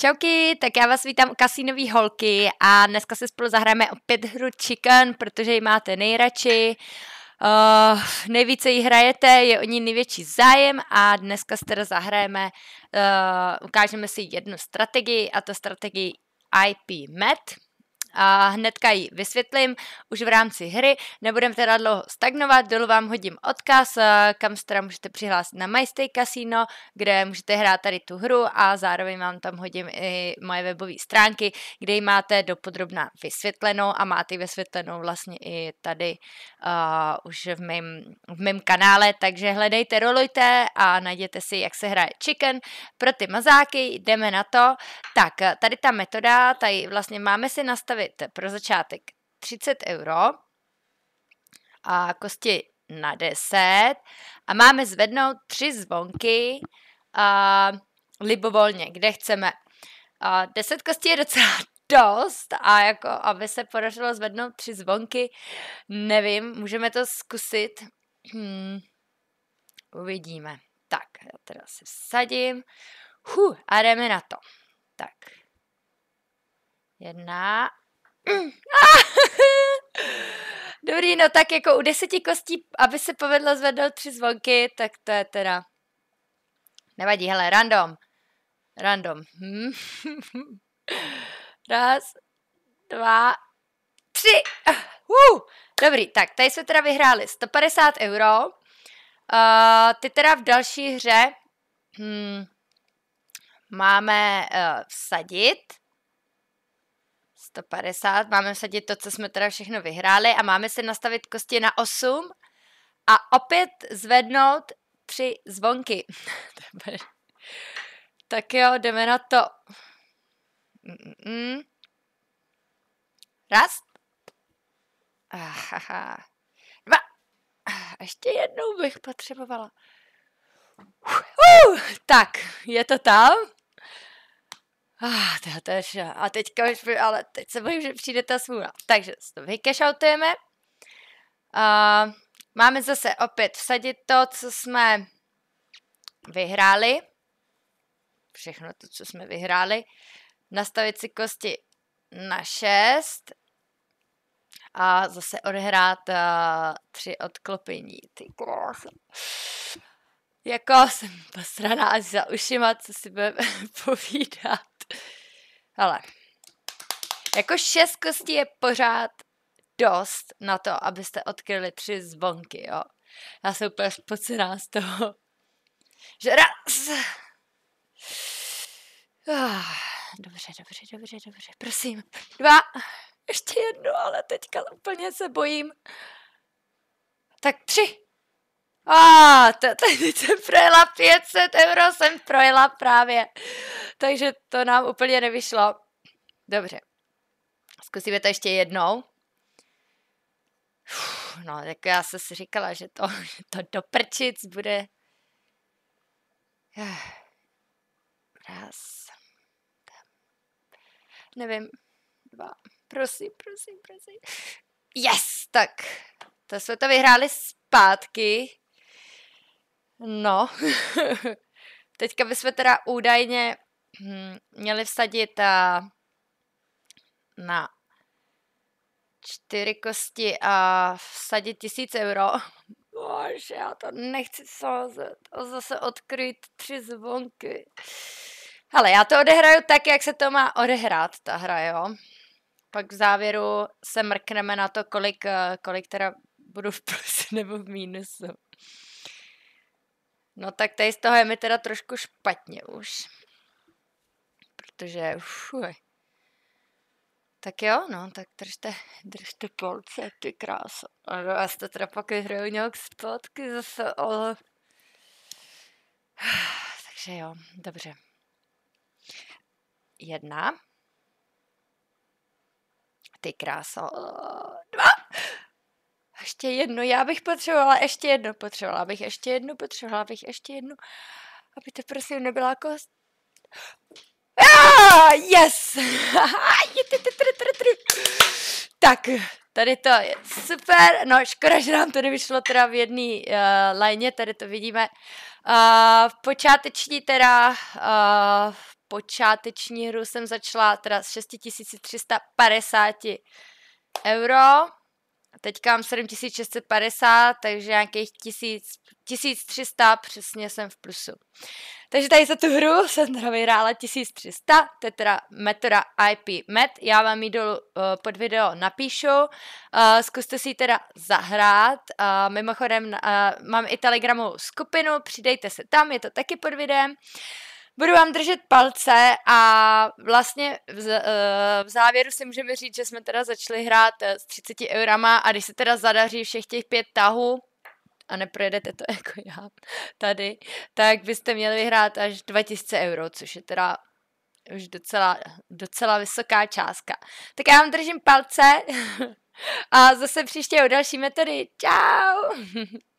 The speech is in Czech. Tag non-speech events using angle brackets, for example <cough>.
Čauky, tak já vás vítám u kasínový holky a dneska se spolu zahrajeme opět hru Chicken, protože ji máte nejradši. Uh, nejvíce ji hrajete, je o ní největší zájem a dneska si teda zahrajeme, uh, ukážeme si jednu strategii a to strategii IP Met a hnedka ji vysvětlím už v rámci hry. Nebudem teda dlouho stagnovat, dolů vám hodím odkaz, eh, kam se teda můžete přihlásit na MyStay Casino, kde můžete hrát tady tu hru a zároveň vám tam hodím i moje webové stránky, kde ji máte dopodrobná vysvětlenou a máte ji vysvětlenou vlastně i tady uh, už v mém, v mém kanále, takže hledejte, rolujte a najděte si, jak se hraje chicken pro ty mazáky, jdeme na to. Tak, eh, tady ta metoda, tady vlastně máme si nastavit nastavit pro začátek 30 euro a kosti na 10 a máme zvednout tři zvonky a, libovolně, kde chceme. A, 10 kostí je docela <laughs> dost a jako, aby se podařilo zvednout tři zvonky, nevím, můžeme to zkusit. Hmm. Uvidíme. Tak, já teda se vsadím. Huh, a jdeme na to. Tak. Jedna Mm. <laughs> Dobrý, no tak jako u deseti kostí, aby se povedlo zvednout tři zvonky, tak to je teda... Nevadí, hele, random. Random. Hm. <laughs> Raz, dva, tři. Uh, uh, dobrý, tak tady jsme teda vyhráli 150 euro. Uh, ty teda v další hře hmm, máme uh, vsadit. 150, máme vsadit to, co jsme teda všechno vyhráli a máme si nastavit kosti na 8 a opět zvednout tři zvonky. <laughs> tak jo, jdeme na to. Mm-mm. Raz. Aha. Dva. A ah, ještě jednou bych potřebovala. Uh, tak, je to tam. Ah, to je vše. a teďka už, ale teď se bojím, že přijde ta svůra. Takže to vycashoutujeme. A máme zase opět vsadit to, co jsme vyhráli. Všechno to, co jsme vyhráli. Nastavit si kosti na 6 a zase odhrát a, eh, tři odklopení. Ty krása. Jako jsem posraná až za ušima, co si budeme <laughs> povídat. Ale jako šest kostí je pořád dost na to, abyste odkryli tři zvonky, jo. Já jsem úplně spocená z toho. Že raz! Ah, dobře, dobře, dobře, dobře. Prosím, dva. Ještě jedno, ale teďka úplně se bojím. Tak tři. A, ah, teď jsem projela 500 euro, jsem projela právě. Takže to nám úplně nevyšlo. Dobře. Zkusíme to ještě jednou. Uf, no, tak já jsem si říkala, že to, <laughs> že to do prčic bude. Eh, raz. Tam. Nevím. Dva. Prosím, prosím, prosím. Yes, tak. To jsme to vyhráli zpátky. No. <laughs> Teďka bychom teda údajně Hmm, měli vsadit eh, na čtyři kosti a vsadit tisíc euro. <laughs> Bože, já to nechci sázet. A zase odkryt tři zvonky. Ale já to odehraju tak, jak se to má odehrát, ta hra, jo. Pak v závěru se mrkneme na to, kolik, eh, kolik teda budu v plusu <laughs> nebo v mínusu. No tak tady z toho je mi teda trošku špatně už protože fuj. Tak jo, no, tak držte, držte polce, ty krása. A no, já to teda pak vyhraju nějak zpátky zase, ale... <sighs> Takže jo, dobře. Jedna. Ty kráso. Dva. Ještě jednu, já bych potřebovala ještě jednu, potřebovala bych ještě jednu, potřebovala bych ještě jednu, aby to prosím nebyla kost. Jako- <laughs> yes! <laughs> tak, tady to je super. No, škoda, že nám to nevyšlo teda v jedné uh, lajně, tady to vidíme. Uh, v počáteční teda, uh, eh, v počáteční hru jsem začala teda s 6350 euro. Teďka mám 7650, takže nějakých 1300 přesně jsem v plusu. Takže tady za tu hru jsem teda vyhrála 1300, to je teda metoda IP Met, já vám ji dolů eh, pod video napíšu, eh, zkuste si ji teda zahrát, eh, mimochodem mám i telegramovou skupinu, přidejte se tam, je to taky pod videem. Budu vám držet palce a vlastně v, eh, v závěru si můžeme říct, že jsme teda začali hrát eh, s 30 eurama a když se teda zadaří všech těch pět tahů, a neprojedete to <laughs> jako já tady, tak byste měli vyhrát až 2000 euro, což je teda už docela, docela vysoká částka. Tak já vám držím palce <laughs> a zase příště o další metody. Ciao! <laughs>